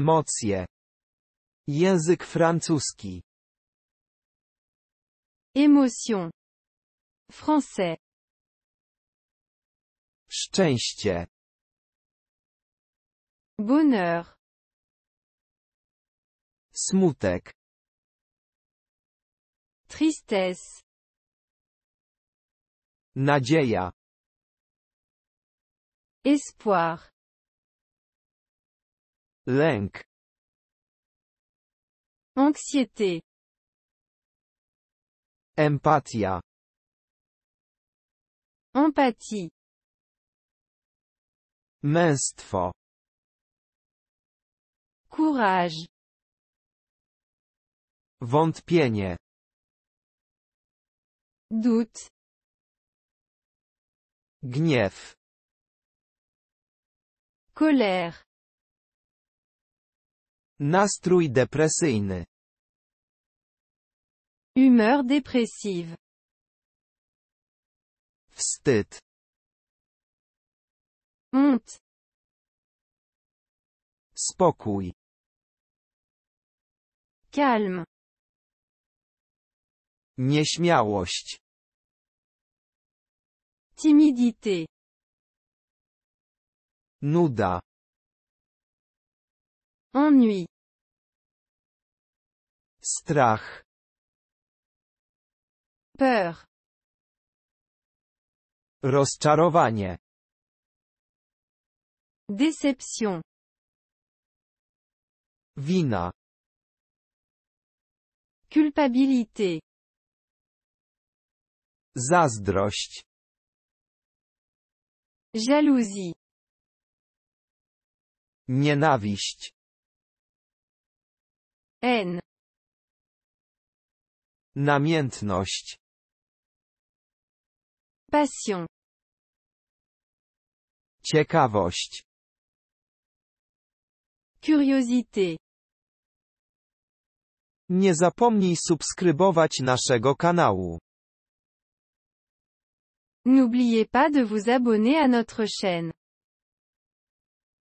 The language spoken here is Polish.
Emocje. Język francuski. Emotion. Français. Szczęście. Bonheur. Smutek. Tristesse. Nadzieja. Espoir. Lenk. Anxiété. Empatia. Empathie. Męstwo. Courage. Wątpienie. Doute. Gniew. Colère. Nastrój depresyjny. Humeur dépressive. Wstyd. Honte. Spokój. Calme. Nieśmiałość. Timidité. Nuda. Ennui. Strach. Peur. Rozczarowanie. Déception. Wina. Culpabilité. Zazdrość. Jalousie. Nienawiść. Haine. Namiętność. Passion. Ciekawość. Curiosité. Nie zapomnij subskrybować naszego kanału. N'oubliez pas de vous abonner à notre chaîne.